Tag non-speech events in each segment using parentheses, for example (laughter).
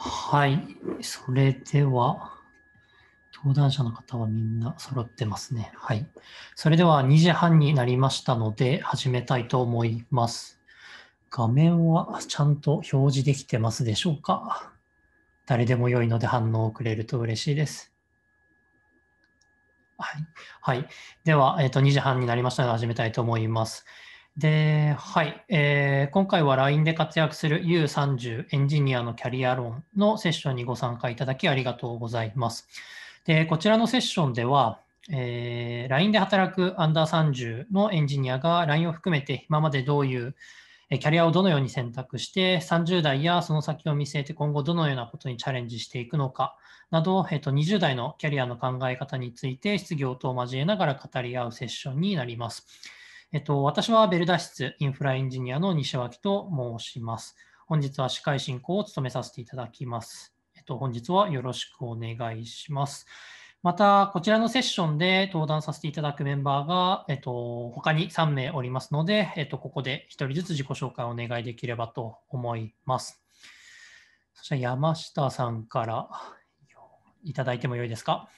はい。それでは、登壇者の方はみんな揃ってますね。はい。それでは2時半になりましたので、始めたいと思います。画面はちゃんと表示できてますでしょうか誰でも良いので反応をくれると嬉しいです。はい。はい、では、えっ、ー、と、2時半になりましたので始めたいと思います。で、はい、えー、今回は LINE で活躍する U30 エンジニアのキャリア論のセッションにご参加いただきありがとうございます。で、こちらのセッションでは、えー、LINE で働くアンダー30のエンジニアが LINE を含めて今までどういうキャリアをどのように選択して、30代やその先を見据えて今後どのようなことにチャレンジしていくのかなど、えっと、20代のキャリアの考え方について質疑応答を交えながら語り合うセッションになります。えっと、私はベルダ室インフラエンジニアの西脇と申します。本日は司会進行を務めさせていただきます。えっと、本日はよろしくお願いします。また、こちらのセッションで登壇させていただくメンバーが、えっと、他に3名おりますので、えっと、ここで1人ずつ自己紹介をお願いできればと思います。そしたら山下さんからいただいてもよいですか。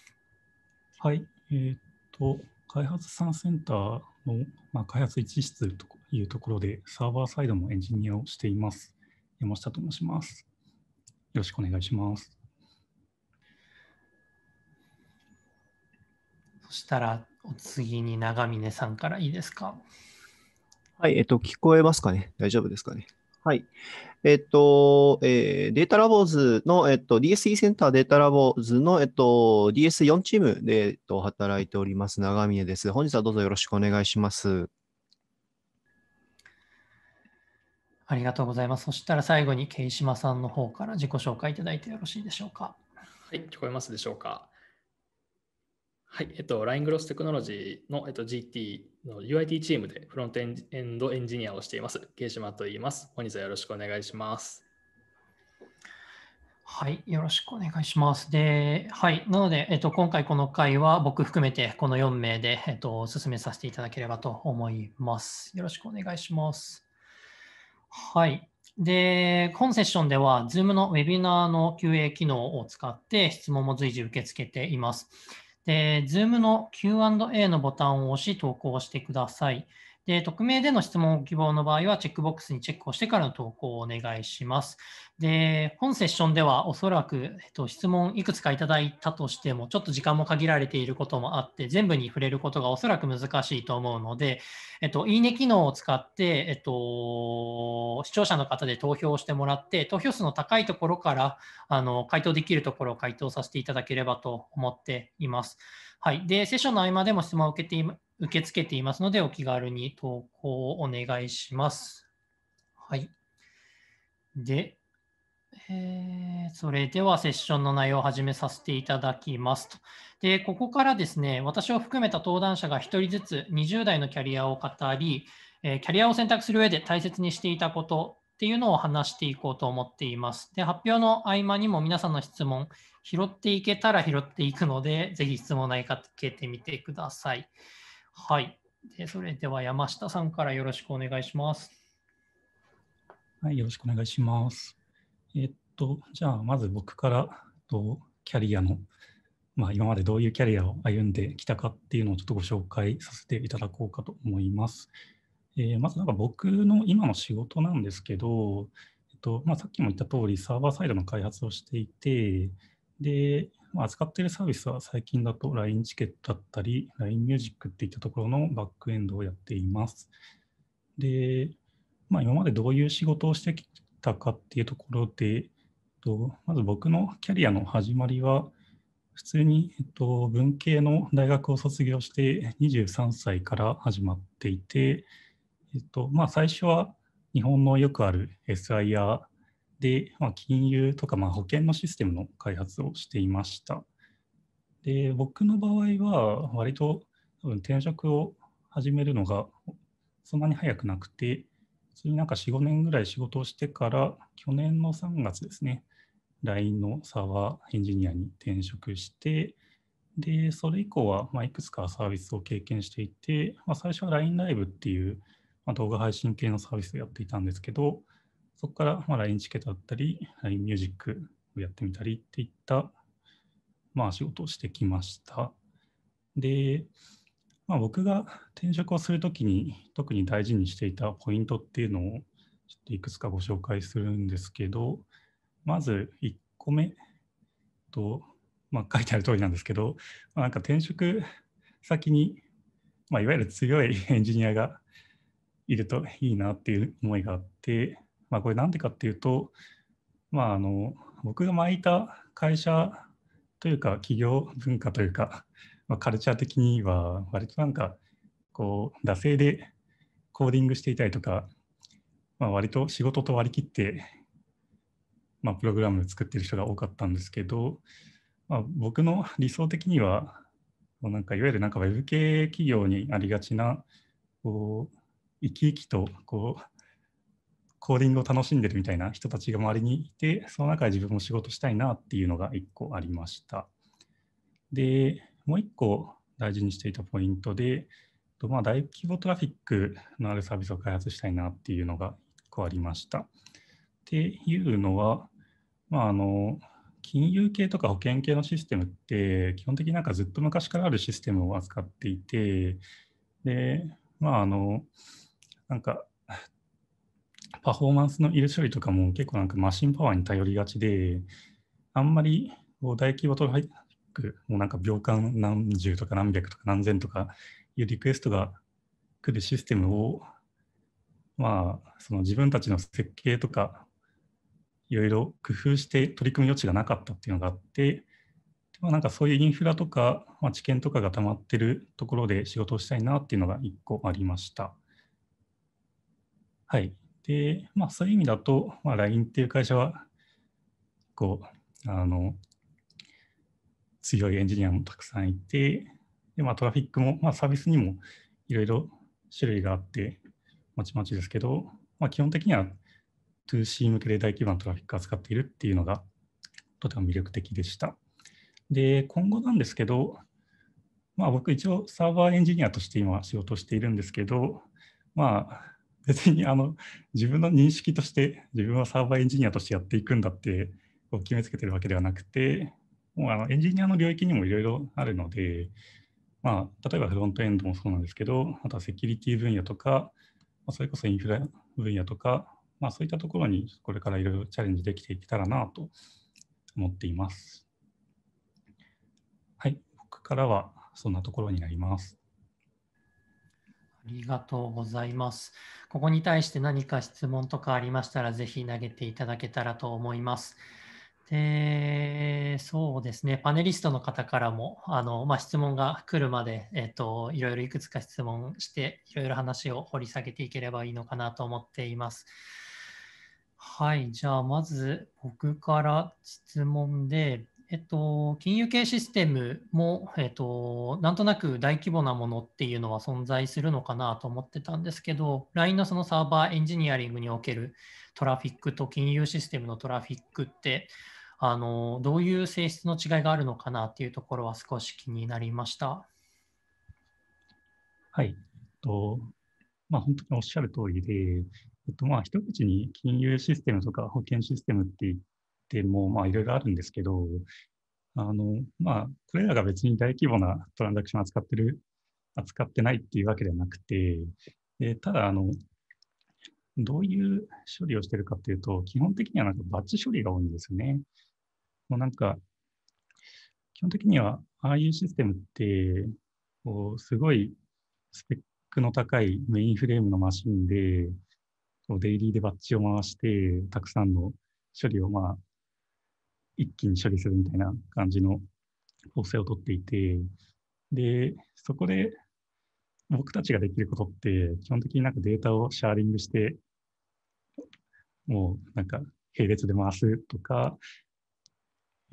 はい、えー、っと、開発さんセンターの、まあ、開発一室というところでサーバーサイドのエンジニアをしています。山下と申します。よろしくお願いします。そしたらお次に長峰さんからいいですか。はい、えっと、聞こえますかね大丈夫ですかねはい。えっと、えー、データラボーズの、えっと、DSE センターデータラボーズの、えっと、DS4 チームで、えっと、働いております、長峰です。本日はどうぞよろしくお願いします。ありがとうございます。そしたら最後に、慶島さんの方から自己紹介いただいてよろしいでしょうか。はい、聞こえますでしょうか。はい、えっと、ライングロステクノロジーの、えっと、GT の UIT チームでフロントエンドエンジニアをしています。ケイシマと言います。本日はよろしくお願いします。はい、よろしくお願いします。で、はい、なので、えっと、今回この回は僕含めてこの4名で、えっと、進めさせていただければと思います。よろしくお願いします。はい。で、今セッションでは、Zoom のウェビナーの QA 機能を使って質問も随時受け付けています。で、Zoom の Q&A のボタンを押し投稿してください。で、匿名での質問を希望の場合は、チェックボックスにチェックをしてからの投稿をお願いします。で、本セッションではおそらく、えっと、質問いくつかいただいたとしても、ちょっと時間も限られていることもあって、全部に触れることがおそらく難しいと思うので、えっと、いいね機能を使って、えっと、視聴者の方で投票してもらって、投票数の高いところから、あの、回答できるところを回答させていただければと思っています。はい。で、セッションの合間でも質問を受けて受け付けていますので、お気軽に投稿をお願いします。はい。で、えそれではセッションの内容を始めさせていただきますと。で、ここからですね、私を含めた登壇者が1人ずつ20代のキャリアを語り、えキャリアを選択する上で大切にしていたことっていうのを話していこうと思っています。で、発表の合間にも皆さんの質問、拾っていけたら拾っていくので、ぜひ質問ないかつけてみてください。はい。でそれでは山下さんからよろしくお願いします。はい、よろしくお願いします。えっと、じゃあ、まず僕から、とキャリアの、まあ、今までどういうキャリアを歩んできたかっていうのをちょっとご紹介させていただこうかと思います。えー、まず、なんか僕の今の仕事なんですけど、えっとまあ、さっきも言った通り、サーバーサイドの開発をしていて、で、まあ、扱っているサービスは最近だと LINE チケットだったり、LINE ミュージックっていったところのバックエンドをやっています。で、まあ、今までどういう仕事をしてたかっていうところで、と、まず僕のキャリアの始まりは、普通に、えっと、文系の大学を卒業して23歳から始まっていて、えっとまあ、最初は日本のよくある SIR で、まあ、金融とかまあ保険のシステムの開発をしていました。で僕の場合は割と多分転職を始めるのがそんなに早くなくて、それになんか4、5年ぐらい仕事をしてから、去年の3月ですね、LINE のサーバーエンジニアに転職して、で、それ以降は、まいくつかサービスを経験していて、まあ、最初は LINE ライブっていう、ま動画配信系のサービスをやっていたんですけど、そこからま LINE チケットだったり、LINE ミュージックをやってみたりっていった、まあ、仕事をしてきました。で、まあ、僕が転職をするときに特に大事にしていたポイントっていうのをちょっといくつかご紹介するんですけど、まず1個目と、まあ、書いてある通りなんですけど、まあ、なんか転職先に、まあ、いわゆる強いエンジニアがいるといいなっていう思いがあって、まあ、これなんでかっていうと、まあ、あの僕が巻いた会社というか企業文化というかまあ、カルチャー的には割となんかこう惰性でコーディングしていたりとか、まあ、割と仕事と割り切って、まあ、プログラム作ってる人が多かったんですけど、まあ、僕の理想的にはなんかいわゆるなんかウェブ系企業にありがちなこう生き生きとこうコーディングを楽しんでるみたいな人たちが周りにいてその中で自分も仕事したいなっていうのが1個ありました。でもう1個大事にしていたポイントで、まあ、大規模トラフィックのあるサービスを開発したいなっていうのが1個ありました。っていうのは、まあ、あの金融系とか保険系のシステムって基本的になんかずっと昔からあるシステムを扱っていてでまああのなんかパフォーマンスの入れ処理とかも結構なんかマシンパワーに頼りがちであんまり大規模トラフク、もうなんか秒間何十とか何百とか何千とかいうリクエストが来るシステムを、まあ、その自分たちの設計とか、いろいろ工夫して取り組む余地がなかったっていうのがあって、まあ、なんかそういうインフラとか、まあ、知見とかが溜まってるところで仕事をしたいなっていうのが1個ありました。はい。で、まあそういう意味だと、まあ、LINE っていう会社は、こう、あの、強いエンジニアもたくさんいて、でまあ、トラフィックも、まあ、サービスにもいろいろ種類があって、まちまちですけど、まあ、基本的には 2C 向けで大規模なトラフィックを扱っているっていうのがとても魅力的でした。で、今後なんですけど、まあ、僕一応サーバーエンジニアとして今仕事しているんですけど、まあ、別にあの自分の認識として自分はサーバーエンジニアとしてやっていくんだって決めつけてるわけではなくて、もうあのエンジニアの領域にもいろいろあるので、まあ、例えばフロントエンドもそうなんですけど、あとはセキュリティ分野とか、まあ、それこそインフラ分野とか、まあ、そういったところにこれからいろいろチャレンジできていけたらなと思っています。はい、僕からはそんなところになります。ありがとうございます。ここに対して何か質問とかありましたら、ぜひ投げていただけたらと思います。で、そうですね、パネリストの方からも、あのまあ、質問が来るまで、えっと、いろいろいくつか質問して、いろいろ話を掘り下げていければいいのかなと思っています。はい、じゃあ、まず僕から質問で、えっと、金融系システムも、えっと、なんとなく大規模なものっていうのは存在するのかなと思ってたんですけど、LINE のそのサーバーエンジニアリングにおけるトラフィックと金融システムのトラフィックって、あのどういう性質の違いがあるのかなっていうところは少し気になりました。はい。とまあ、本当におっしゃる通りで、えっと、まあ一口に金融システムとか保険システムって言っても、まあ、いろいろあるんですけど、あのまあ、これらが別に大規模なトランザクション扱ってる、扱ってないっていうわけではなくて、でただあの、どういう処理をしてるかっていうと、基本的にはなんかバッチ処理が多いんですよね。もうなんか、基本的には、ああいうシステムって、こう、すごいスペックの高いメインフレームのマシンで、こうデイリーでバッチを回して、たくさんの処理をまあ、一気に処理するみたいな感じの構成をとっていて、で、そこで僕たちができることって、基本的になんかデータをシャーリングして、もうなんか並列で回すとか、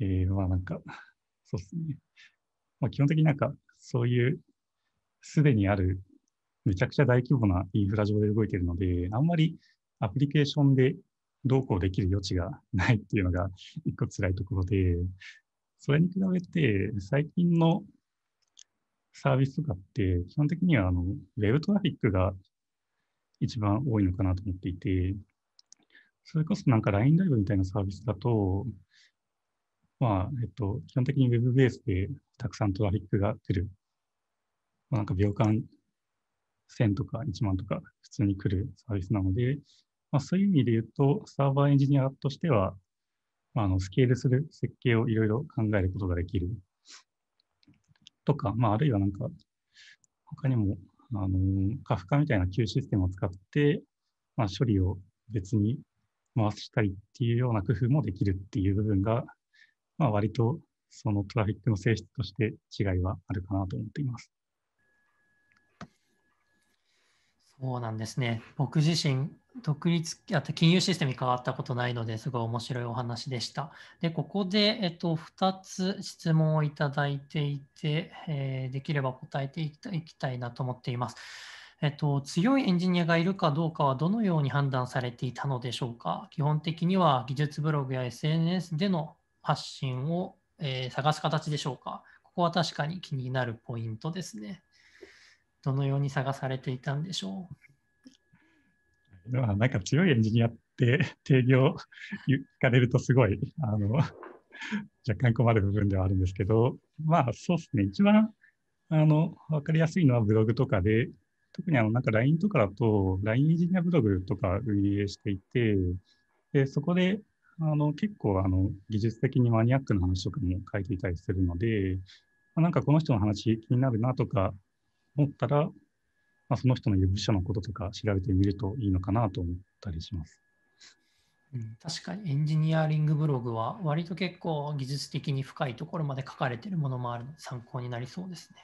えー、まあなんか、そうですね。まあ、基本的になんか、そういう、すでにある、めちゃくちゃ大規模なインフラ上で動いているので、あんまりアプリケーションでどうこうできる余地がないっていうのが一個辛いところで、それに比べて、最近のサービスとかって、基本的にはあのウェブトラフィックが一番多いのかなと思っていて、それこそなんか LINE ライブみたいなサービスだと、まあ、えっと、基本的に Web ベースでたくさんトラフィックが出る。まあ、なんか秒間1000とか1万とか普通に来るサービスなので、まあ、そういう意味で言うと、サーバーエンジニアとしては、まあ、あのスケールする設計をいろいろ考えることができる。とか、まあ、あるいはなんか、他にも、あの、カフカみたいな旧システムを使って、まあ、処理を別に回したりっていうような工夫もできるっていう部分が、まあ、割とそのトラフィックの性質として違いはあるかなと思っています。そうなんですね。僕自身、独立、あと金融システムに変わったことないのですごい面白いお話でした。で、ここで、えっと、2つ質問をいただいていて、えー、できれば答えていきたいなと思っています。えっと、強いエンジニアがいるかどうかはどのように判断されていたのでしょうか基本的には技術ブログや SNS での発信を、えー、探す形でしょうか。ここは確かに気になるポイントですね。どのように探されていたんでしょう。なんか強いエンジニアって定義を聞かれるとすごいあの若干困る部分ではあるんですけど、まあそうですね、一番あの分かりやすいのはブログとかで、特にあのなんか LINE とかだと、LINE エンジニアブログとか運営していて、でそこであの結構あの技術的にマニアックな話とかも書いていたりするので、まあ、なんかこの人の話気になるなとか思ったら、まあ、その人の部署のこととか調べてみるといいのかなと思ったりします。うん、確かにエンジニアリングブログは割と結構技術的に深いところまで書かれているものもあるので参考になりそうですね。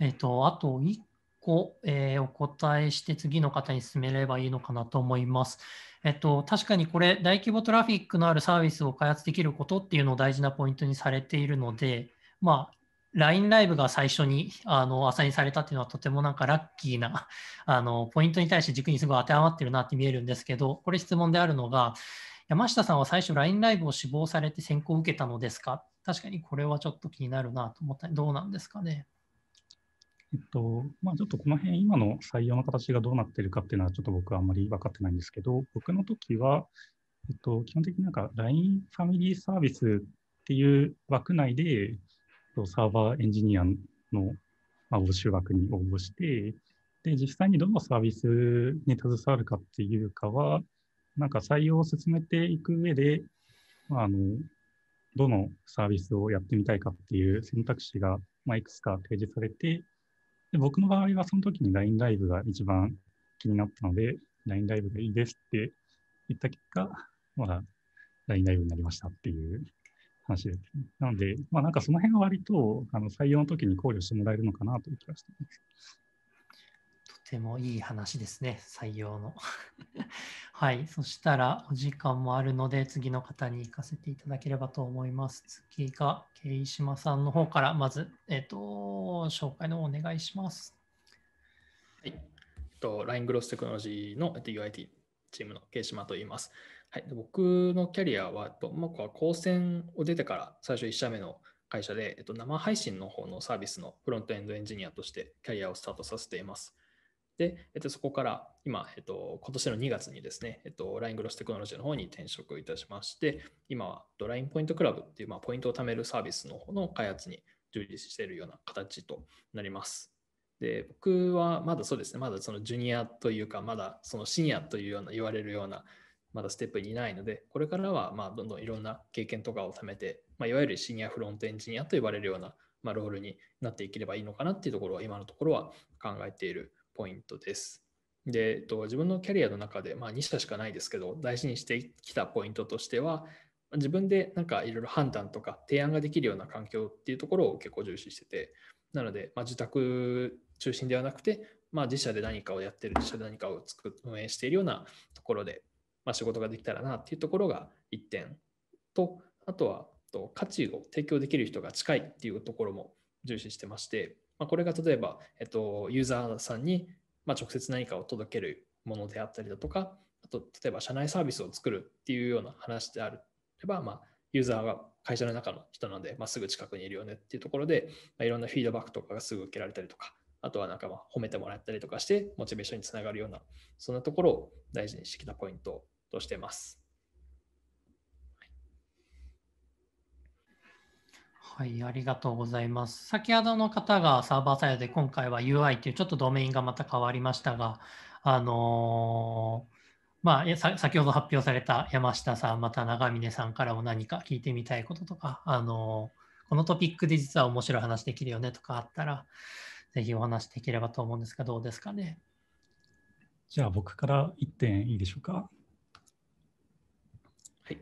えっ、と、あと1個、えー、お答えして次の方に進めればいいのかなと思います。えっと、確かにこれ大規模トラフィックのあるサービスを開発できることっていうのを大事なポイントにされているので、まあ、LINE ライブが最初にあのアサインされたっていうのはとてもなんかラッキーな (laughs) あのポイントに対して軸にすごい当てはまってるなって見えるんですけど、これ質問であるのが、山下さんは最初 LINE ライブを志望されて選考を受けたのですか確かにこれはちょっと気になるなと思ったどうなんですかね。えっと、まあ、ちょっとこの辺、今の採用の形がどうなってるかっていうのは、ちょっと僕はあんまり分かってないんですけど、僕の時は、えっと、基本的になんか LINE ファミリーサービスっていう枠内で、サーバーエンジニアの、ま募集枠に応募して、で、実際にどのサービスに携わるかっていうかは、なんか採用を進めていく上で、まあ、あの、どのサービスをやってみたいかっていう選択肢が、まあ、いくつか提示されて、で僕の場合はその時に LINE ライブが一番気になったので、LINE ライブがいいですって言った結果、まあ、LINE ライブになりましたっていう話です、ね。なので、まあなんかその辺は割とあの採用の時に考慮してもらえるのかなという気がしています。とてもいい話ですね、採用の。はい、そしたらお時間もあるので、次の方に行かせていただければと思います。次が、桂島さんの方から、まず、えっ、ー、と、紹介のお願いします。はい、えっと、LINE グロステクノロジーの、えっと、UIT チームの桂島と言います。はい、僕のキャリアは、えっと、は高専を出てから最初1社目の会社で、えっと、生配信の方のサービスのフロントエンドエンジニアとしてキャリアをスタートさせています。で、えっと、そこから今、えっと、今年の2月にですね、えっと、LINE グロステクノロジーの方に転職いたしまして、今は LINE ポイントクラブっていう、まあ、ポイントを貯めるサービスの方の開発に従事しているような形となります。で僕はまだそうですね、まだそのジュニアというか、まだそのシニアというような言われるような、まだステップにいないので、これからはまあどんどんいろんな経験とかを貯めて、まあ、いわゆるシニアフロントエンジニアと言われるような、まあ、ロールになっていければいいのかなっていうところは、今のところは考えているポイントです。で、えっと、自分のキャリアの中で、まあ、2社しかないですけど大事にしてきたポイントとしては自分でなんかいろいろ判断とか提案ができるような環境っていうところを結構重視しててなので、まあ、自宅中心ではなくて、まあ、自社で何かをやってる自社で何かを作運営しているようなところで、まあ、仕事ができたらなっていうところが1点とあとは価値を提供できる人が近いっていうところも重視してましてまあ、これが例えば、えっと、ユーザーさんに、まあ、直接何かを届けるものであったりだとか、あと、例えば社内サービスを作るっていうような話であれば、まあ、ユーザーが会社の中の人なんで、まあ、すぐ近くにいるよねっていうところで、まあ、いろんなフィードバックとかがすぐ受けられたりとか、あとはなんかまあ褒めてもらったりとかして、モチベーションにつながるような、そんなところを大事にしてきたポイントとしてます。はい、ありがとうございます。先ほどの方がサーバーサイドで今回は UI というちょっとドメインがまた変わりましたが、あのー、まあ、先ほど発表された山下さん、また長峰さんからも何か聞いてみたいこととか、あのこのトピックで実は面白い話できるよねとかあったら、ぜひお話できればと思うんですが、どうですかね。じゃあ僕から1点いいでしょうか。はい。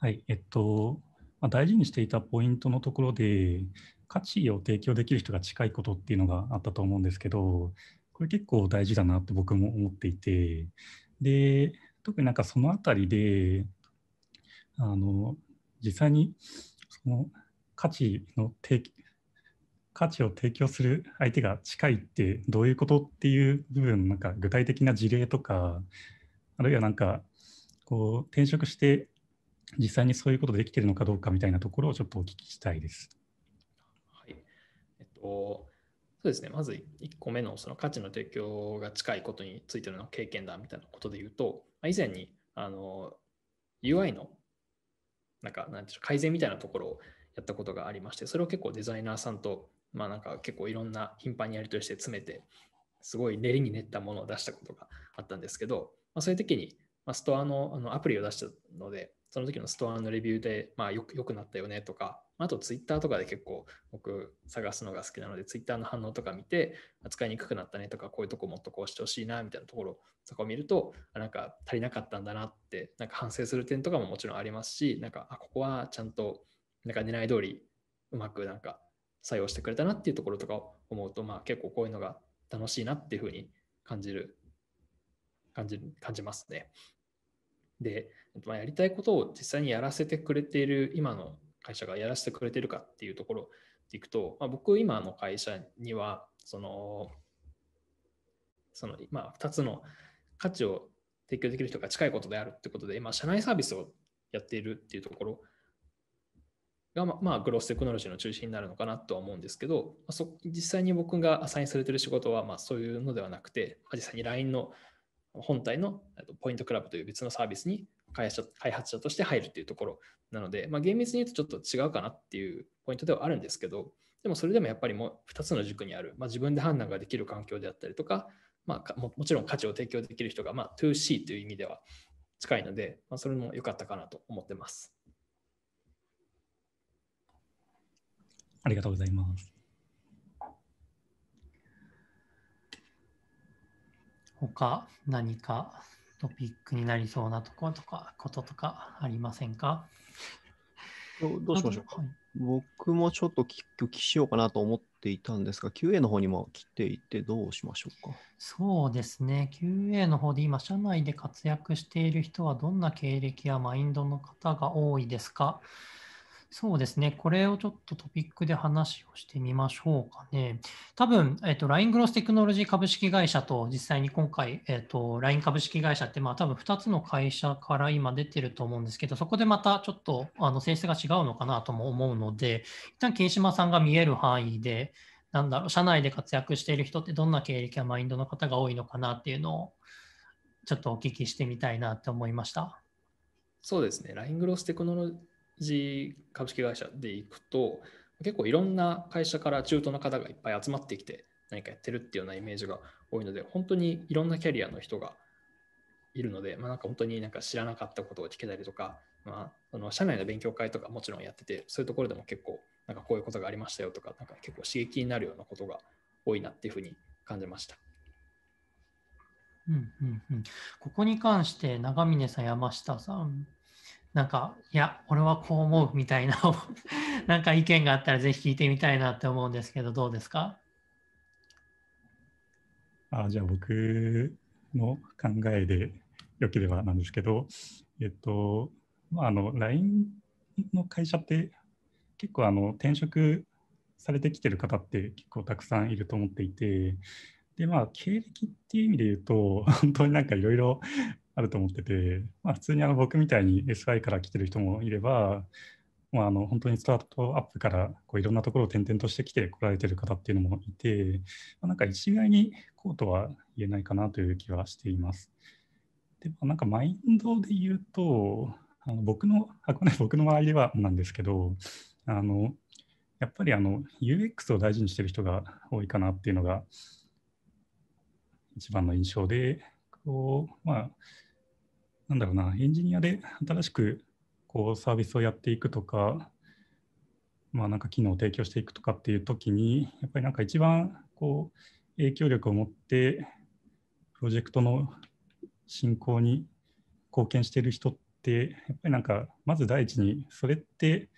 はい、えっと、まあ、大事にしていたポイントのところで価値を提供できる人が近いことっていうのがあったと思うんですけどこれ結構大事だなって僕も思っていてで特になんかその辺りであの実際にその価値の提供価値を提供する相手が近いってどういうことっていう部分なんか具体的な事例とかあるいはなんかこう転職して実際にそういうことできているのかどうかみたいなところをちょっとお聞きしたいです。はいえっと、そうですね、まず1個目のその価値の提供が近いことについての経験談みたいなことで言うと、以前にあの UI のなんかなんでしょう改善みたいなところをやったことがありまして、それを結構デザイナーさんと、まあ、なんか結構いろんな頻繁にやり取りして詰めて、すごい練りに練ったものを出したことがあったんですけど、まあ、そういう時に、まあ、ストアのあのアプリを出したので、その時のストアのレビューで、まあ、よくよくなったよねとか、あとツイッターとかで結構僕探すのが好きなので、ツイッターの反応とか見て、扱いにくくなったねとか、こういうとこもっとこうしてほしいなみたいなところとかを見ると、なんか足りなかったんだなって、なんか反省する点とかももちろんありますし、なんか、あ、ここはちゃんと、なんか狙い通りうまくなんか採用してくれたなっていうところとかを思うと、まあ結構こういうのが楽しいなっていうふうに感じる、感じる、感じますね。で、まあ、やりたいことを実際にやらせてくれている今の会社がやらせてくれてるかっていうところでいくと、まあ、僕今の会社にはそのその、まあ、2つの価値を提供できる人が近いことであるってことで、まあ、社内サービスをやっているっていうところが、まあ、まあ、グローステクノロジーの中心になるのかなとは思うんですけど、まあ、実際に僕がアサインされてる仕事は、まあ、そういうのではなくて、まあ、実際に LINE の本体のポイントクラブという別のサービスに開発者開発者として入るというところなので、まあ、厳密に言うとちょっと違うかなっていうポイントではあるんですけど、でもそれでもやっぱりもう2つの軸にある、まあ、自分で判断ができる環境であったりとか、まあ、もちろん価値を提供できる人が、まあ、2C という意味では近いので、まあ、それも良かったかなと思ってます。ありがとうございます。他何かトピックになりそうなとことか、こととかありませんかどうしましょうか、はい、僕もちょっとき聞きしようかなと思っていたんですが、QA の方にも来ていてどうしましょうかそうですね、QA の方で今、社内で活躍している人はどんな経歴やマインドの方が多いですかそうですね。これをちょっとトピックで話をしてみましょうかね。多分、えっと、LINE グロステクノロジー株式会社と実際に今回、えっと、LINE 株式会社って、まあ多分2つの会社から今出てると思うんですけど、そこでまたちょっとあの性質が違うのかなとも思うので、一旦桐島さんが見える範囲で、なんだろう、社内で活躍している人ってどんな経歴やマインドの方が多いのかなっていうのを、ちょっとお聞きしてみたいなと思いました。そうですね。LINE グロステクノロジージ株式会社で行くと結構いろんな会社から中途の方がいっぱい集まってきて何かやってるっていうようなイメージが多いので本当にいろんなキャリアの人がいるので、まあ、なんか本当になんか知らなかったことを聞けたりとか、まあ、あの社内の勉強会とかもちろんやっててそういうところでも結構なんかこういうことがありましたよとかなんか結構刺激になるようなことが多いなっていうふうに感じました。うんうんうん、ここに関して長峰さん山下さんなんか、いや、俺はこう思うみたいな、(laughs) なんか意見があったらぜひ聞いてみたいなって思うんですけど、どうですかあじゃあ僕の考えでよければなんですけど、えっと、あ、の LINE の会社って結構あの転職されてきてる方って結構たくさんいると思っていてでまあ経歴っていう意味で言うと本当になんかいろいろあると思ってて、まあ、普通にあの僕みたいに SI から来てる人もいれば、まあ、あの本当にスタートアップからこういろんなところを転々としてきて来られてる方っていうのもいて、まあ、なんか一概にこうとは言えないかなという気はしています。でもなんかマインドで言うと、あの僕の、あごめ僕の周りではなんですけど、あのやっぱりあの UX を大事にしてる人が多いかなっていうのが一番の印象で、こうまあ、なんだろうな、エンジニアで新しくこうサービスをやっていくとか、まあ、なんか機能を提供していくとかっていう時に、やっぱりなんか一番こう影響力を持って、プロジェクトの進行に貢献している人って、やっぱりなんか、まず第一に、それって、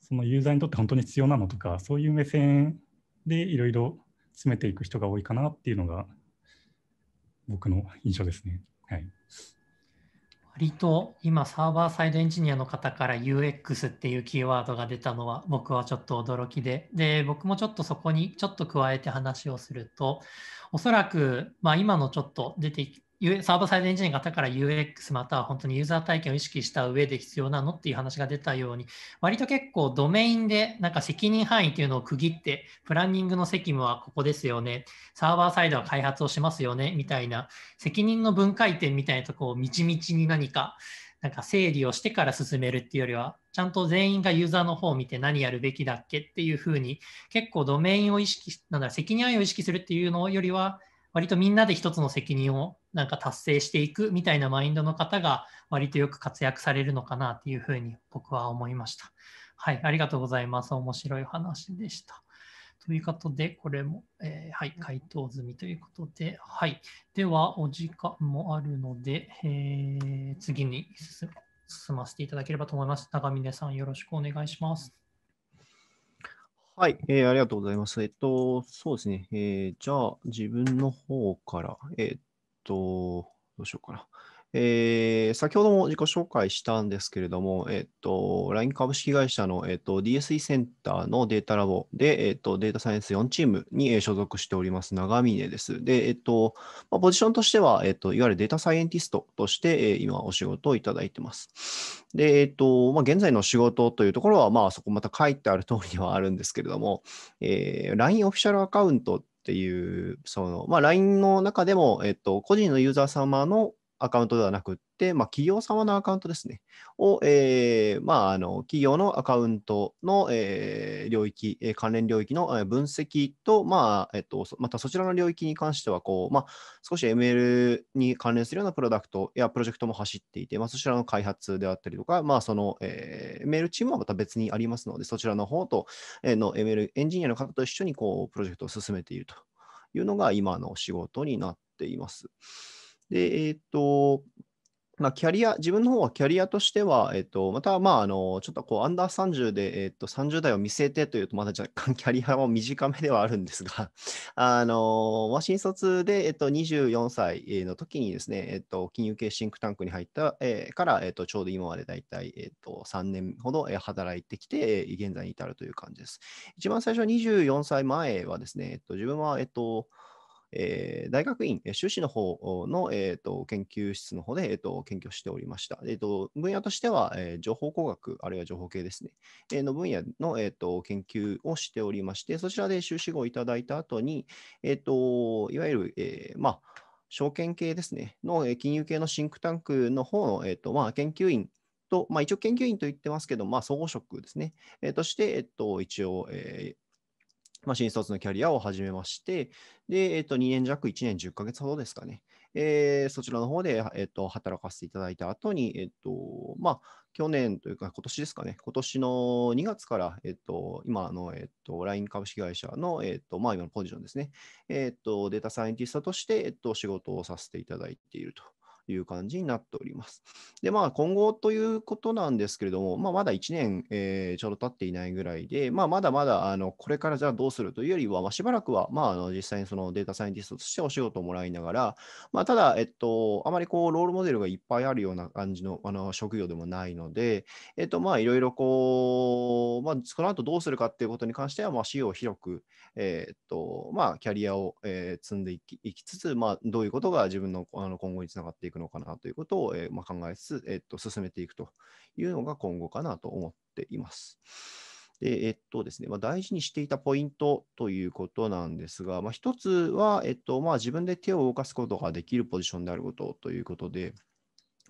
そのユーザーにとって本当に必要なのとか、そういう目線でいろいろ詰めていく人が多いかなっていうのが、僕の印象ですね。はい割と今サーバーサイドエンジニアの方から UX っていうキーワードが出たのは僕はちょっと驚きで、で、僕もちょっとそこにちょっと加えて話をすると、おそらく、まあ、今のちょっと出てサーバーサイドエンジニアの方から UX または本当にユーザー体験を意識した上で必要なのっていう話が出たように、割と結構ドメインでなんか責任範囲っていうのを区切って、プランニングの責務はここですよね、サーバーサイドは開発をしますよね、みたいな責任の分解点みたいなとこをみちみちに何か、なんか整理をしてから進めるっていうよりは、ちゃんと全員がユーザーの方を見て何やるべきだっけっていうふうに、結構ドメインを意識、なんだ、責任範囲を意識するっていうのよりは、割とみんなで一つの責任をなんか達成していくみたいなマインドの方が割とよく活躍されるのかなっていうふうに僕は思いました。はい、ありがとうございます。面白い話でした。ということで、これも、えー、はい、回答済みということで、はい。では、お時間もあるので、えー、次に進ませていただければと思います。長峰さん、よろしくお願いします。はい、えー、ありがとうございます。えっと、そうですね。えー、じゃあ、自分の方から、えっと、どうしようかな。えー、先ほども自己紹介したんですけれども、えっ、と、LINE 株式会社の、えっ、ー、と、DSE センターのデータラボで、えっと、データサイエンス4チームに所属しております、長峰です。で、えっと、まあ、ポジションとしては、えっと、いわゆるデータサイエンティストとして、えー、今お仕事をいただいてます。で、えっと、まあ、現在の仕事というところは、まあ、そこまた書いてある通りではあるんですけれども、えー、LINE オフィシャルアカウントっていう、その、まあ、LINE の中でも、えっと、個人のユーザー様のアカウントではなくって、まあ、企業様のアカウントですね、を、えーまあ、あの企業のアカウントの、えー、領域、えー、関連領域の分析と、まあえっと、またそちらの領域に関してはこう、まあ、少し ML に関連するようなプロダクトやプロジェクトも走っていて、まあ、そちらの開発であったりとか、まあそのえー、ML チームはまた別にありますので、そちらの方と、えー、の ML エンジニアの方と一緒にこうプロジェクトを進めているというのが今の仕事になっています。で、えっ、と、まあ、キャリア、自分の方はキャリアとしては、えっ、と、また、まあ、あの、ちょっとこう、アンダー30で、えっ、と、30代を見据えてというと、まだ若干 (laughs) キャリアは短めではあるんですが、(laughs) あの、まあ、新卒で、えっ、と、24歳の時にですね、えっ、と、金融系シンクタンクに入った、えー、から、えっ、と、ちょうど今までだいたい、えっ、と、3年ほど働いてきて、現在に至るという感じです。一番最初24歳前はですね、えっ、と、自分は、えっ、と、えー、大学院、修士の方の、えーと、研究室の方で、えーと、研究しておりました。えーと、と分野としては、えー、情報工学、あるいは情報系ですね、えー、の分野の、えー、と研究をしておりまして、そちらで修士号をいただいた後に、えー、といわゆる、えー、まあ、証券系ですね、の金融系のシンクタンクの方の、えーとまあ、研究員と、まあ、一応研究員と言ってますけど、まあ、総合職ですね、えー、として、えー、と一応、えーまあ、新卒のキャリアを始めまして、で、えっ、と、2年弱、1年10ヶ月ほどですかね。えー、そちらの方で、えっ、と、働かせていただいた後に、えっ、と、まあ、去年というか、今年ですかね、今年の2月から、えっと、今の、えっと、LINE 株式会社の、えっと、まあ、今のポジションですね、えっと、データサイエンティストとして、えっと、仕事をさせていただいているという感じになっております。で、まあ、今後ということなんですけれども、まあ、まだ1年、えー、ちょうど経っていないぐらいで、まあ、まだまだあのこれからじゃあどうするというよりは、まあ、しばらくは、まあ、あの実際にそのデータサイエンティストとしてお仕事をもらいながら、まあ、ただ、えっと、あまりこうロールモデルがいっぱいあるような感じのあの職業でもないので、えっと、まあ、いろいろこう、まあ、この後どうするかっていうことに関しては、まあ、視野を広く、えー、っと、まあ、キャリアを、えー、積んでいきいきつつ、まあ、どういうことが自分のあの今後につながっていくくのかなということを、えー、まあ、考えつつ、えー、っと、進めていくというのが今後かなと思っています。でえっとですねまあ、大事にしていたポイントということなんですが、まあ、一つは、えっとまあ、自分で手を動かすことができるポジションであることということで、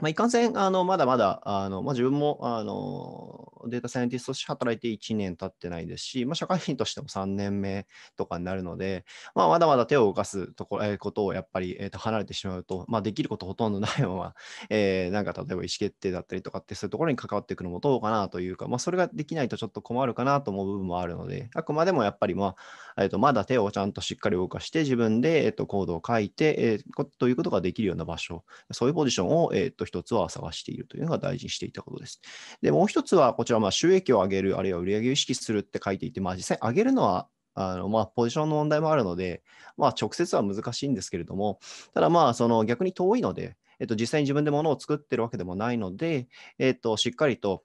まあ、いかんせん、あのまだまだあの、まあ、自分もあのデータサイエンティストとして働いて1年経ってないですし、まあ、社会人としても3年目とかになるので、まあ、まだまだ手を動かすとこ、えー、ことをやっぱり、えー、と離れてしまうと、まあ、できることほとんどないまま、(laughs) えー、なんか例えば意思決定だったりとかってそういうところに関わってくるのもどうかなというか、まあ、それができないとちょっと困るかなと思う部分もあるので、あくまでもやっぱり、まあえー、とまだ手をちゃんとしっかり動かして自分で、えー、とコードを書いて、えー、ということができるような場所、そういうポジションを、えー、と一つは探しているというのが大事にしていたことです。で、もう一つは、こちら、収益を上げる、あるいは売上を意識するって書いていて、まあ、実際上げるのはあのまあ、ポジションの問題もあるので、まあ、直接は難しいんですけれども、ただまあその逆に遠いので、えっと、実際に自分で物を作ってるわけでもないので、えっと、しっかりと、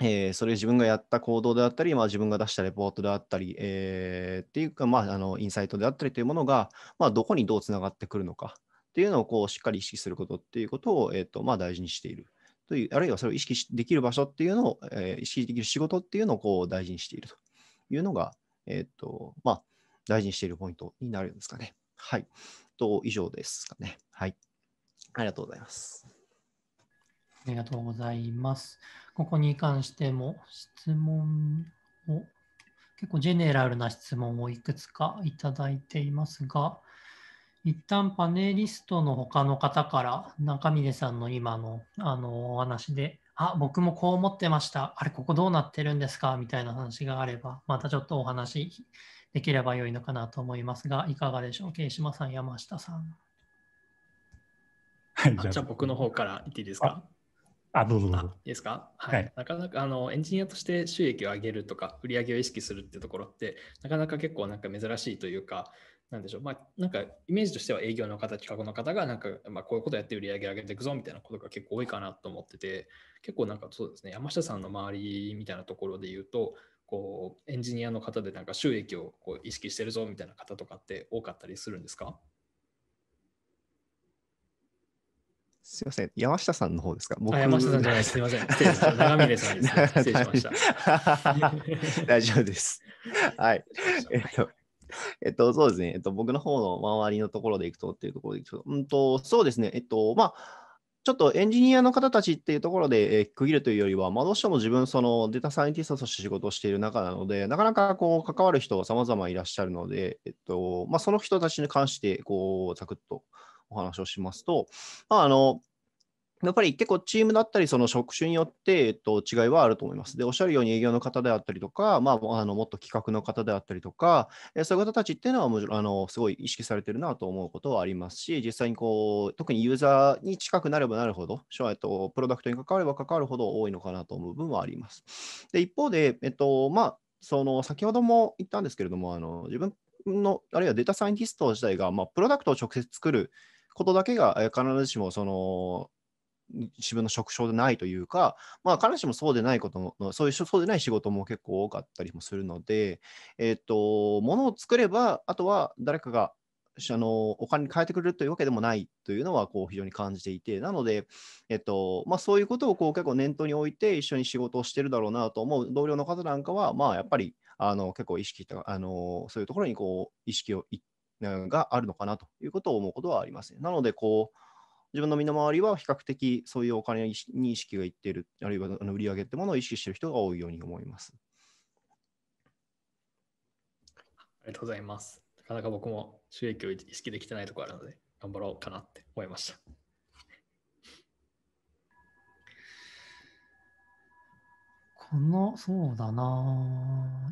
えー、それ自分がやった行動であったり、まあ、自分が出したレポートであったり、えー、っていうか、まあ、あのインサイトであったりというものが、まあ、どこにどうつながってくるのか、っていうのをこうしっかり意識することっていうことを、えーとまあ、大事にしているという、あるいはそれを意識できる場所っていうのを、えー、意識できる仕事っていうのをこう大事にしているというのが、えっ、ー、と、まあ、大事にしているポイントになるんですかね。はい。と、以上ですかね。はい。ありがとうございます。ありがとうございます。ここに関しても質問を、結構ジェネラルな質問をいくつかいただいていますが、一旦パネリストの他の方から中峰さんの今のあのお話で、あ、僕もこう思ってました。あれ、ここどうなってるんですかみたいな話があれば、またちょっとお話できれば良いのかなと思いますが、いかがでしょう桐島さん、山下さん。はい、じゃあ僕の方から言っていいですかあ、どうぞどうぞ。いいですか、はい、はい、なかなかあのエンジニアとして収益を上げるとか、売り上げを意識するってところって、なかなか結構なんか珍しいというか、なんでしょう、まあ、なんかイメージとしては営業の方、企画の方が、なんか、まあ、こういうことやって売り上げ上げていくぞみたいなことが結構多いかなと思ってて、結構なんかそうですね、山下さんの周りみたいなところで言うと、こうエンジニアの方でなんか収益をこう意識してるぞみたいな方とかって多かったりするんですかすみません、山下さんの方ですか僕山下さんじゃないすみません。長峰さんです、ね。失礼しました。(laughs) 大丈夫です。はい。えっと、(laughs) えっと、そうですね、えっと、僕の方の周りのところでいくとっていうところでいくと、うんと、そうですね、えっと、まあ、ちょっとエンジニアの方たちっていうところで、え区切るというよりは、まあ、どうしても自分、そのデータサイエンティストとして仕事をしている中なので、なかなかこう関わる人、様々いらっしゃるので、えっとまあ、その人たちに関してこう、ざくっとお話をしますと、まあ、あのやっぱり結構チームだったり、その職種によって、えっと、違いはあると思います。で、おっしゃるように営業の方であったりとか、まあ、あのもっと企画の方であったりとか、えそういう方たちっていうのはもちろんあの、すごい意識されてるなと思うことはありますし、実際にこう、特にユーザーに近くなればなるほど、えっと、プロダクトに関われば関わるほど多いのかなと思う部分はあります。で、一方で、えっと、まあ、その先ほども言ったんですけれども、あの自分の、あるいはデータサイエンティスト自体が、まあ、プロダクトを直接作ることだけが必ずしもその自分の職種でないというか、まあ、必ずしもそうでないことも、そういうそうでない仕事も結構多かったりもするので、えっ、ー、と、ものを作れば、あとは誰かがあのお金に変えてくれるというわけでもないというのはこう非常に感じていて、なので、えっとまあ、そういうことをこう結構念頭に置いて一緒に仕事をしてるだろうなと思う同僚の方なんかは、まあ、やっぱりあの結構意識あの、そういうところにこう意識をがあるのかなということを思うことはあります、ね。なのでこう自分の身の回りは比較的そういうお金に意識がいっている、あるいはあの売り上げってものを意識している人が多いように思います。ありがとうございます。なかなか僕も収益を意識できてないところあるので、頑張ろうかなって思いました。この、そうだな。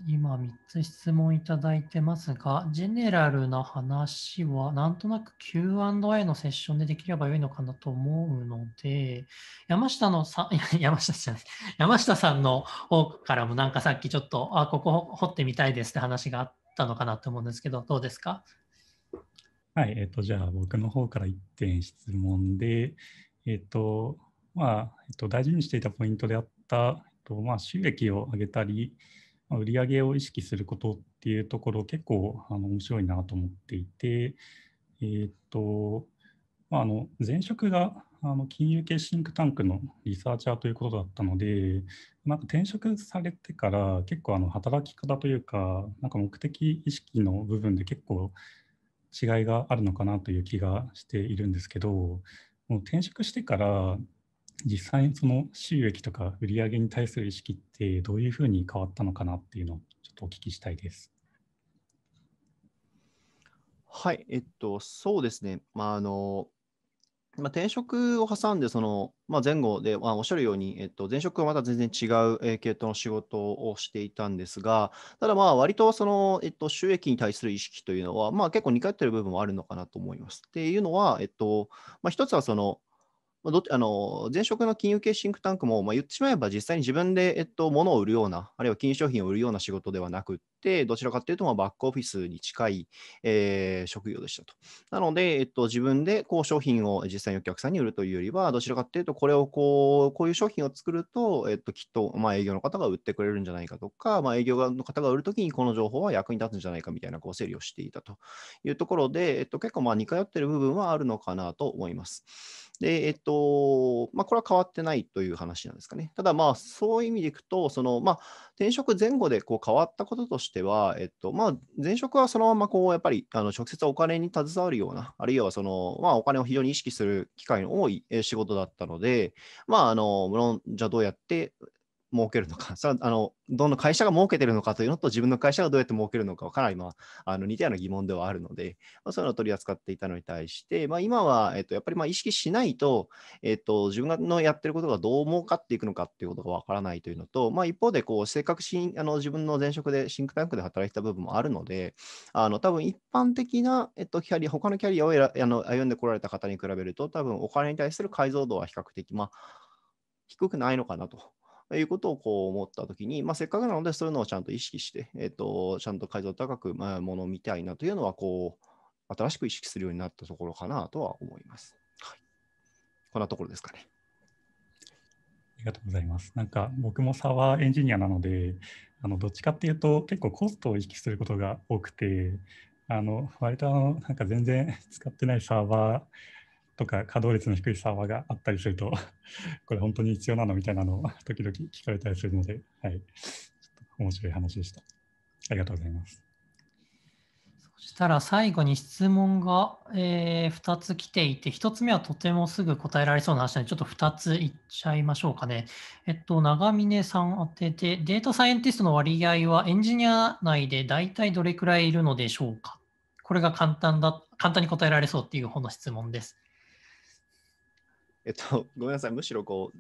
今3つ質問いただいてますが、ジェネラルな話は、なんとなく Q&A のセッションでできればよいのかなと思うので、山下のさ、(laughs) 山下じゃない、山下さんの方からもなんかさっきちょっと、あ、ここ掘ってみたいですって話があったのかなと思うんですけど、どうですかはい、えっ、ー、と、じゃあ僕の方から1点質問で、えっ、ー、と、まあ、えっ、と、大事にしていたポイントであった、とまあ、収益を上げたり、まあ、売上を意識することっていうところ結構あの面白いなと思っていて、えーとまあ、あの前職があの金融系シンクタンクのリサーチャーということだったので、なんか転職されてから結構あの働き方というか、なんか目的意識の部分で結構違いがあるのかなという気がしているんですけど、もう転職してから実際にその収益とか売上に対する意識ってどういうふうに変わったのかなっていうのをちょっとお聞きしたいです。はい、えっと、そうですね。まあ、あの、まあ、転職を挟んで、その、まあ、前後で、まあ、おっしゃるように、えっと、前職はまた全然違う、えー、系統の仕事をしていたんですが、ただまあ、割とその、えっと、収益に対する意識というのは、まあ、結構似通ってる部分もあるのかなと思います。っていうのは、えっと、まあ、一つはその、まあ、どあの前職の金融系シンクタンクも、まあ、言ってしまえば実際に自分で、えっと、物を売るような、あるいは金融商品を売るような仕事ではなくっ、どちらかというと、まバックオフィスに近い、えー、職業でしたと。なので、えっと、自分でこう商品を実際にお客さんに売るというよりは、どちらかというと、これをこう、こういう商品を作ると、えっと、きっと、まあ、営業の方が売ってくれるんじゃないかとか、まあ、営業の方が売るときにこの情報は役に立つんじゃないかみたいなこう整理をしていたというところで、えっと、結構まあ似通ってる部分はあるのかなと思います。で、えっと、まあ、これは変わってないという話なんですかね。ただ、まあ、そういう意味でいくと、その、まあ、転職前後でこう変わったこととしてては、えっとまあ、前職はそのままこうやっぱりあの直接お金に携わるような、あるいはその、まあ、お金を非常に意識する機会の多い仕事だったので、まあ、あの無論、じゃあどうやって儲けるのか、(laughs) それあのどの会社が儲けてるのかというのと、自分の会社がどうやって儲けるのかはかなり、まあ、あの似たような疑問ではあるので、まあ、そういうのを取り扱っていたのに対して、まあ、今は、えっと、やっぱりまあ意識しないと、えっと、自分のやってることがどう儲かっていくのかっていうことがわからないというのと、まあ、一方でこう、性格しあの自分の前職でシンクタンクで働いてた部分もあるので、あの多分一般的な、えっと、キャリア、他のキャリアをあの歩んでこられた方に比べると、多分お金に対する解像度は比較的、まあ、低くないのかなということをこう思ったときに、まあ、せっかくなので、そういうのをちゃんと意識して、えっと、ちゃんと解像度高く、まあ、ものを見たいなというのは、こう、新しく意識するようになったところかなとは思います。はい、こんなところですかね。ありがとうございます。なんか僕もサワーエンジニアなので、あのどっちかっていうと結構コストを意識することが多くて、あの割とあのなんか全然使ってないサーバーとか稼働率の低いサーバーがあったりすると、(laughs) これ本当に必要なのみたいなのを (laughs) 時々聞かれたりするので、はい、面白い話でした。ありがとうございます。そしたら最後に質問が、えー、2つ来ていて、1つ目はとてもすぐ答えられそうな話なので、ちょっと2ついっちゃいましょうかね。えっと、長峰さん宛てて、データサイエンティストの割合はエンジニア内で大体どれくらいいるのでしょうかこれが簡単だ、簡単に答えられそうっていう方の質問です。えっと、ごめんなさい、むしろこ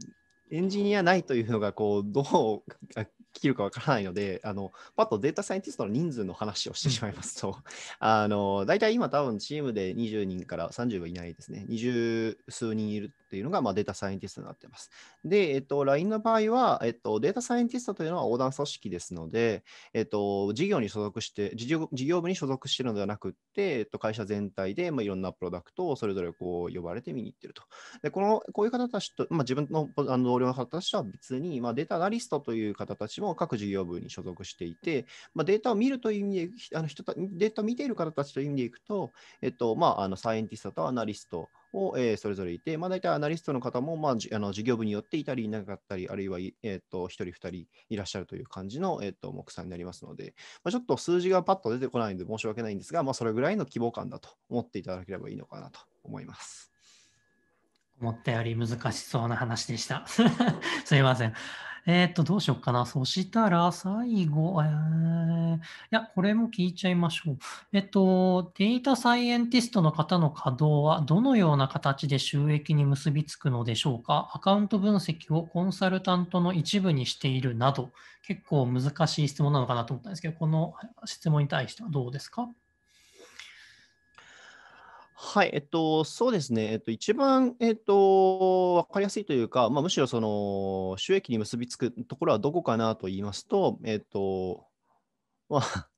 う、エンジニアないというのが、こう、どう切るかわからないので、あの、パッとデータサイエンティストの人数の話をしてしまいますと、(laughs) あの、大体今多分チームで20人から30はいないですね。20数人いるっていうのが、まあ、データサイエンティストになってます。で、えっと、LINE の場合は、えっと、データサイエンティストというのは横断組織ですので、えっと、事業に所属して、事業事業部に所属しているのではなくて、えっと、会社全体で、まあ、いろんなプロダクトをそれぞれこう呼ばれて見に行ってると。で、この、こういう方たちと、まあ、自分のあの同僚の方たちとは別に、まあ、データアナリストという方たちも各事業部に所属していて、まあ、データを見るという意味で、あの人たデータを見ている方たちという意味でいくと、えっとまあ、あのサイエンティストとアナリストを、えー、それぞれいて、まあ、大体アナリストの方も、まあ、あの事業部によっていたりいなかったり、あるいは、えーと、1人、2人いらっしゃるという感じの、えーと、と目算になりますので、まあ、ちょっと数字がパッと出てこないので申し訳ないんですが、まあ、それぐらいの規模感だと思っていただければいいのかなと思います。思ったより難しそうな話でした。(laughs) すいません。えー、っと、どうしようかな。そしたら、最後、えー、いや、これも聞いちゃいましょう。えっと、データサイエンティストの方の稼働は、どのような形で収益に結びつくのでしょうかアカウント分析をコンサルタントの一部にしているなど、結構難しい質問なのかなと思ったんですけど、この質問に対してはどうですかはい、えっと、そうですね、えっと、一番、えっと、分かりやすいというか、まあ、むしろその収益に結びつくところはどこかなと言いますと、えっとまあ、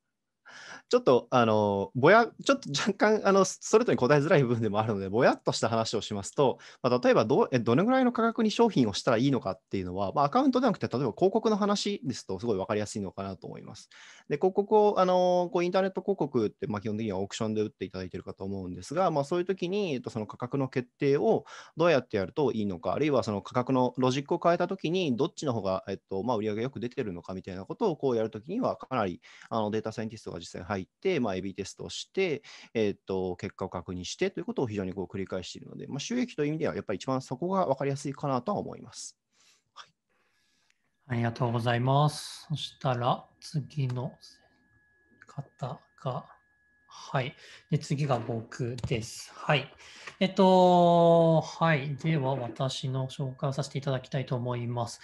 ちょっと、あの、ぼや、ちょっと若干、あの、それとに答えづらい部分でもあるので、ぼやっとした話をしますと、まあ、例えばど、えどのぐらいの価格に商品をしたらいいのかっていうのは、まあ、アカウントではなくて、例えば広告の話ですと、すごい分かりやすいのかなと思います。で、広告を、あの、こうインターネット広告って、まあ、基本的にはオークションで打っていただいているかと思うんですが、まあ、そういう時に、えっと、その価格の決定をどうやってやるといいのか、あるいはその価格のロジックを変えた時に、どっちの方が、えっと、まあ、売り上げよく出てるのかみたいなことをこうやるときには、かなりあのデータサイエンティストが実際に入って、まあ、AB テストをして、えーと、と結果を確認してということを非常にこう繰り返しているので、まあ、収益という意味では、やっぱり一番そこが分かりやすいかなとは思います。はい、ありがとうございます。そしたら、次の方が。はい。で、次が僕です。はい。えっと、はい。では、私の紹介をさせていただきたいと思います。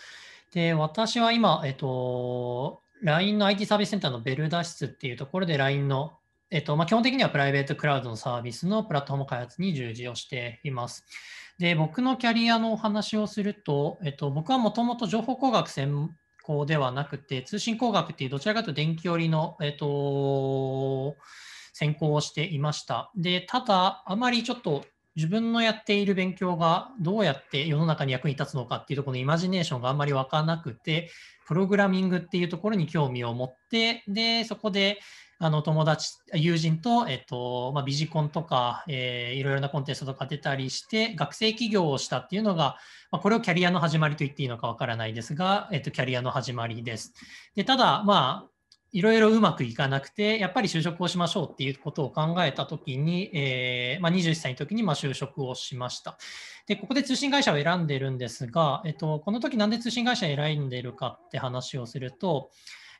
で、私は今、えっと、LINE の IT サービスセンターのベルダ室っていうところで LINE の、えっとまあ、基本的にはプライベートクラウドのサービスのプラットフォーム開発に従事をしています。で、僕のキャリアのお話をすると、えっと、僕はもともと情報工学専攻ではなくて、通信工学っていうどちらかというと電気寄りの、えっと、専攻をしていました。で、ただ、あまりちょっと自分のやっている勉強がどうやって世の中に役に立つのかっていうところのイマジネーションがあんまり湧かなくて、プログラミングっていうところに興味を持って、で、そこで、あの友達、友人と、えっと、まあ、ビジコンとか、えー、いろいろなコンテストとか出たりして、学生起業をしたっていうのが、まあ、これをキャリアの始まりと言っていいのかわからないですが、えっと、キャリアの始まりです。で、ただ、まあ、いろいろうまくいかなくて、やっぱり就職をしましょうっていうことを考えたときに、えー、まあ、21歳の時にま就職をしました。で、ここで通信会社を選んでるんですが、えっと、この時なんで通信会社を選んでるかって話をすると、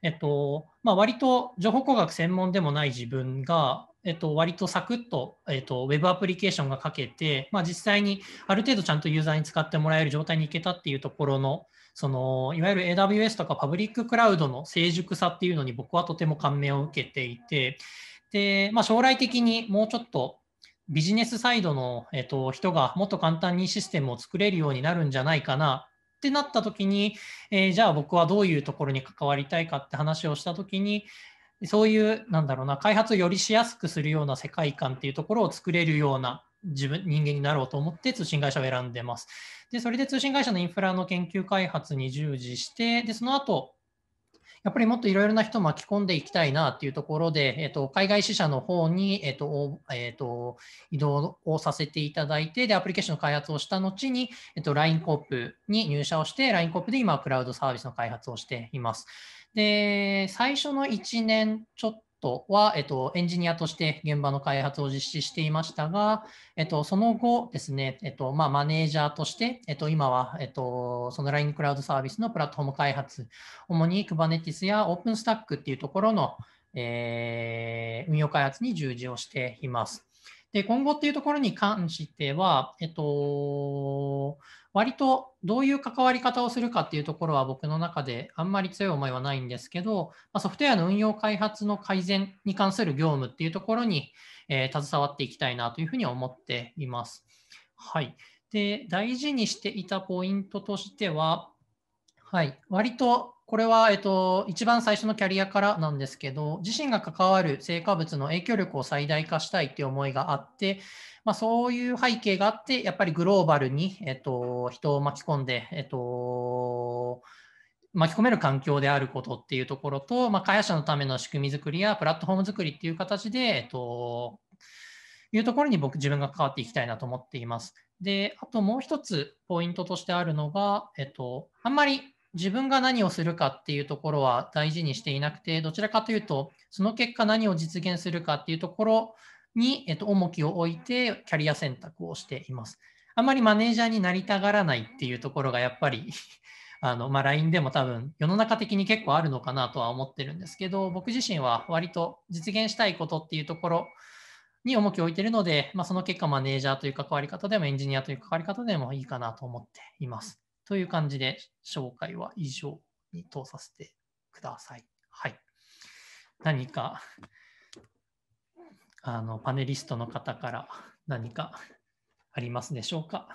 えっとまあ、割と情報工学専門でもない自分が、えっと、割とサクッと、えっと、ウェブアプリケーションがかけて、まあ、実際にある程度ちゃんとユーザーに使ってもらえる状態にいけたっていうところの、そのいわゆる AWS とかパブリッククラウドの成熟さっていうのに僕はとても感銘を受けていて、でまあ、将来的にもうちょっとビジネスサイドの、えっと、人がもっと簡単にシステムを作れるようになるんじゃないかなってなった時に、えー、じゃあ僕はどういうところに関わりたいかって話をした時にそういうなんだろうな開発をよりしやすくするような世界観っていうところを作れるような自分人間になろうと思って通信会社を選んでます。で、それで通信会社のインフラの研究開発に従事して、で、その後、やっぱりもっといろいろな人を巻き込んでいきたいなっていうところで、えっと、海外支社の方に、えっとえっと、移動をさせていただいて、で、アプリケーションの開発をした後に、えっと、LINE コープに入社をして、LINE コープで今、クラウドサービスの開発をしています。で、最初の1年ちょっトは、えっと、エンジニアとして現場の開発を実施していましたが、えっと、その後ですね、えっとまあ、マネージャーとして、えっと、今は、えっと、その LINE クラウドサービスのプラットフォーム開発、主に Kubernetes や OpenStack っていうところの、えー、運用開発に従事をしています。で、今後っていうところに関しては、えっと、割とどういう関わり方をするかっていうところは僕の中であんまり強い思いはないんですけど、まソフトウェアの運用開発の改善に関する業務っていうところに、えー、携わっていきたいなというふうに思っています。はい。で、大事にしていたポイントとしては、はい、割とこれは、えっと、一番最初のキャリアからなんですけど、自身が関わる成果物の影響力を最大化したいっていう思いがあって、まあ、そういう背景があって、やっぱりグローバルに、えっと、人を巻き込んで、えっと、巻き込める環境であることっていうところと、まあ、開発者のための仕組みづくりやプラットフォーム作りっていう形で、えっと、いうところに僕自分が関わっていきたいなと思っています。で、あともう一つポイントとしてあるのが、えっと、あんまり自分が何をするかっていうところは大事にしていなくて、どちらかというと、その結果何を実現するかっていうところに、えっと、重きを置いてキャリア選択をしています。あまりマネージャーになりたがらないっていうところがやっぱり (laughs) あの、まあ、LINE でも多分世の中的に結構あるのかなとは思ってるんですけど、僕自身は割と実現したいことっていうところに重きを置いてるので、まあ、その結果マネージャーという関わり方でもエンジニアという関わり方でもいいかなと思っています。という感じで、紹介は以上に通させてください。はい。何か、あの、パネリストの方から何かありますでしょうか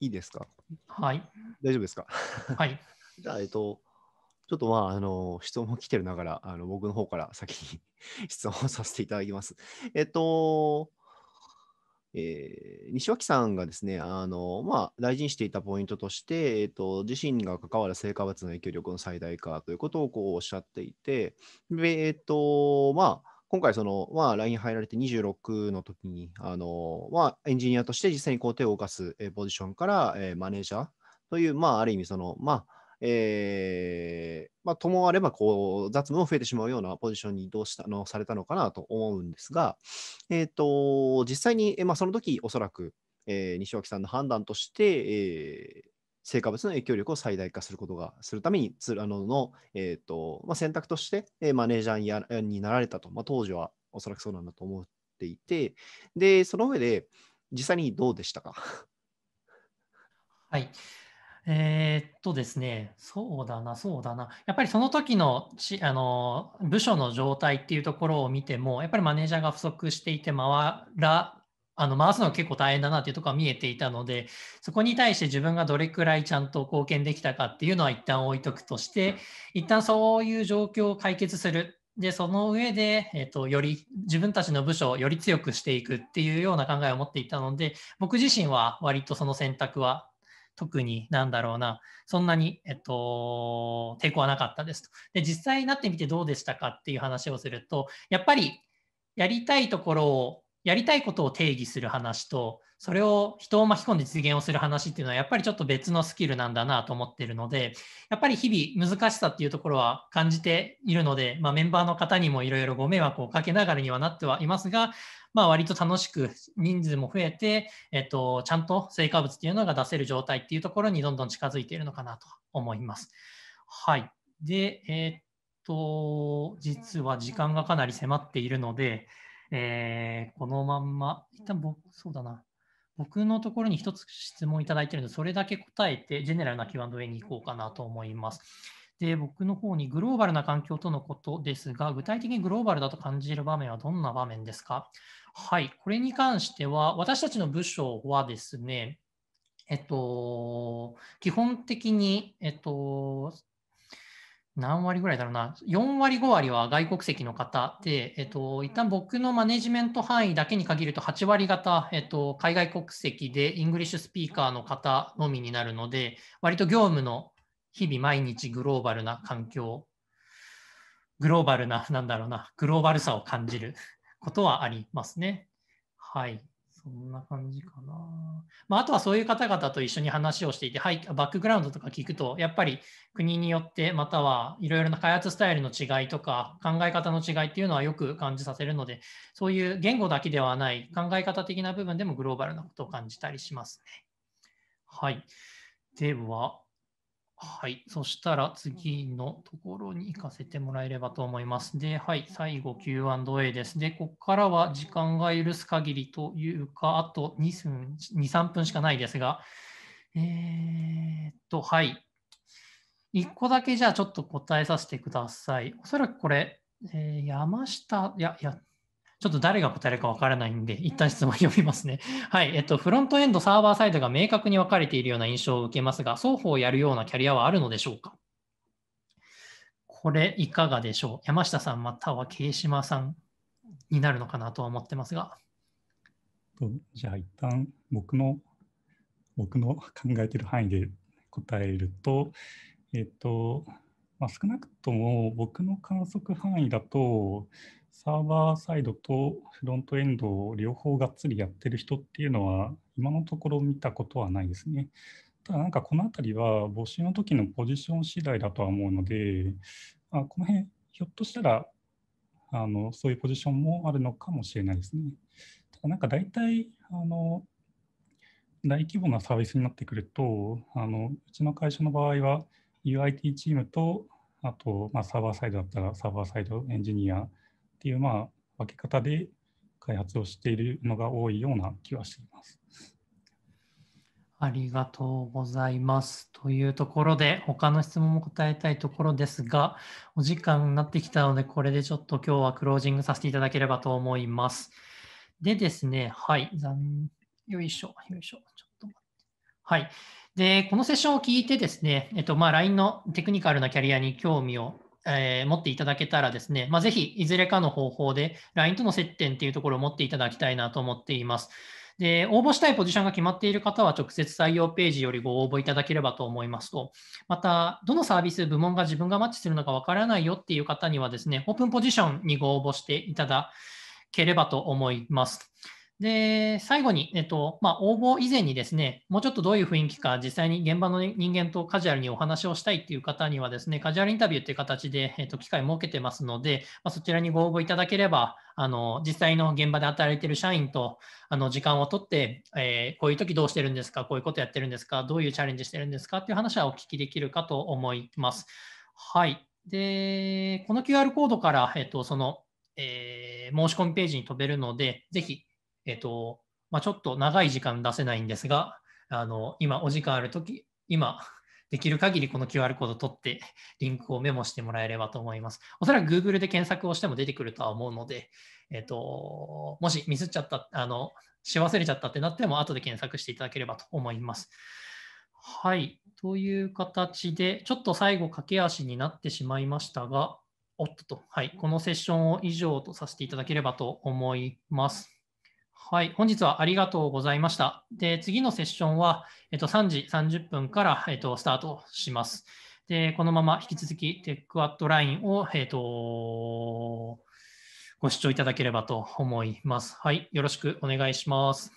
いいですかはい。大丈夫ですかはい。(laughs) じゃあ、えっと、ちょっとまあ、あの、質問来てるながら、あの僕の方から先に (laughs) 質問させていただきます。えっと、えー、西脇さんがですね、あのまあ、大事にしていたポイントとして、えーと、自身が関わる成果物の影響力の最大化ということをこうおっしゃっていて、でえーとまあ、今回その、まあ、LINE 入られて26の時にあの、まあ、エンジニアとして実際にこう手を動かすポジションから、えー、マネージャーという、まあ、ある意味その、まあえー、まあ、ともあればこう雑務も増えてしまうようなポジションに移動したのされたのかなと思うんですが、えーと、実際に、まあ、その時おそらく、えー、西脇さんの判断として、えー成果物の影響力を最大化することがするためにつのの、えーとまあ、選択として、えマネージャーにになられたと、まあ、当時はおそらくそうなんだと思っていてでその上で実際にどうでしたか (laughs) はいえー、っとですね、そうだな、そうだな、やっぱりその時のちあの部署の状態っていうところを見ても、やっぱりマネージャーが不足していて、回らあの回すのが結構大変だなっていうところは見えていたので、そこに対して自分がどれくらいちゃんと貢献できたかっていうのは一旦置いとくとして、一旦そういう状況を解決する。で、その上で、えっと、より自分たちの部署をより強くしていくっていうような考えを持っていたので、僕自身は割とその選択は特になんだろうな、そんなに、えっと、抵抗はなかったですと。で、実際になってみてどうでしたかっていう話をすると、やっぱりやりたいところを、やりたいことを定義する話と、それを人を巻き込んで実現をする話っていうのはやっぱりちょっと別のスキルなんだなと思ってるのでやっぱり日々難しさっていうところは感じているので、まあ、メンバーの方にもいろいろご迷惑をかけながらにはなってはいますが、まあ、割と楽しく人数も増えて、えっと、ちゃんと成果物っていうのが出せる状態っていうところにどんどん近づいているのかなと思います。はい、で、えー、っと実は時間がかなり迫っているので、えー、このまんま、一旦僕、そうだな、僕のところに一つ質問いただいているので、それだけ答えて、ジェネラルな Q&A に行こうかなと思います。で、僕の方にグローバルな環境とのことですが、具体的にグローバルだと感じる場面はどんな場面ですかはい、これに関しては、私たちの部署はですね、えっと、基本的に、えっと、何割ぐらいだろうな、4割、5割は外国籍の方で、えっと、一旦僕のマネジメント範囲だけに限ると、8割方、えっと、海外国籍で、イングリッシュスピーカーの方のみになるので、割と業務の日々、毎日グローバルな環境、グローバルな、なんだろうな、グローバルさを感じることはありますね。はい。そんな感じかな。まあ、あとはそういう方々と一緒に話をしていて、はい、バックグラウンドとか聞くと、やっぱり国によって、またはいろいろな開発スタイルの違いとか、考え方の違いっていうのはよく感じさせるので、そういう言語だけではない考え方的な部分でもグローバルなことを感じたりしますね。はい。では、はい。そしたら次のところに行かせてもらえればと思います。で、はい。最後 Q&A です。で、ここからは時間が許す限りというか、あと2分、2、3分しかないですが、えー、っと、はい。1個だけじゃあちょっと答えさせてください。おそらくこれ、えー、山下、いや、いや、ちょっと誰が答えるかわからないんで、一旦質問読みますね。(laughs) はい。えっと、フロントエンド、サーバーサイドが明確に分かれているような印象を受けますが、双方やるようなキャリアはあるのでしょうかこれ、いかがでしょう山下さん、または桐島さんになるのかなとは思ってますが。じゃあ、一旦僕の、僕の考えてる範囲で答えると、えっと、まあ、少なくとも僕の観測範囲だと、サーバーサイドとフロントエンドを両方がっつりやってる人っていうのは、今のところ見たことはないですね。ただ、なんかこの辺りは募集の時のポジション次第だとは思うので、あこの辺、ひょっとしたらあのそういうポジションもあるのかもしれないですね。ただ、なんか大体、あの大規模なサービスになってくると、あのうちの会社の場合は、UIT チームと、あと、まあ、サーバーサイドだったらサーバーサイドエンジニア、っていう、まあ、分け方で開発をしているのが多いような気はしています。ありがとうございます。というところで、他の質問も答えたいところですが、お時間になってきたので、これでちょっと今日はクロージングさせていただければと思います。でですね、はい、よいしょ、よいしょ、ちょっと待って。はい。で、このセッションを聞いてですね、えっと、まあ、LINE のテクニカルなキャリアに興味をえー、持っていただけたらですね、まあ、ぜひいずれかの方法で LINE との接点っていうところを持っていただきたいなと思っています。で、応募したいポジションが決まっている方は直接採用ページよりご応募いただければと思いますと、また、どのサービス、部門が自分がマッチするのかわからないよっていう方にはですね、オープンポジションにご応募していただければと思います。で、最後に、えっと、まあ、応募以前にですね、もうちょっとどういう雰囲気か、実際に現場の人間とカジュアルにお話をしたいっていう方にはですね、カジュアルインタビューっていう形で、えっと、機会を設けてますので、まあ、そちらにご応募いただければ、あの、実際の現場で働いてる社員と、あの、時間を取って、えー、こういう時どうしてるんですか、こういうことやってるんですか、どういうチャレンジしてるんですかっていう話はお聞きできるかと思います。はい。で、この QR コードから、えっと、その、えー、申し込みページに飛べるので、ぜひえっと、まあ、ちょっと長い時間出せないんですが、あの今お時間あるとき、今できる限りこの QR コード取って、リンクをメモしてもらえればと思います。おそらく Google で検索をしても出てくるとは思うので、えっと、もしミスっちゃった、あの、し忘れちゃったってなっても、後で検索していただければと思います。はい。という形で、ちょっと最後、駆け足になってしまいましたが、おっとと、はい。このセッションを以上とさせていただければと思います。はい、本日はありがとうございました。で次のセッションは、えっと、3時30分から、えっと、スタートします。でこのまま引き続きテックアットラインを、えっと、ご視聴いただければと思います。はい、よろしくお願いします。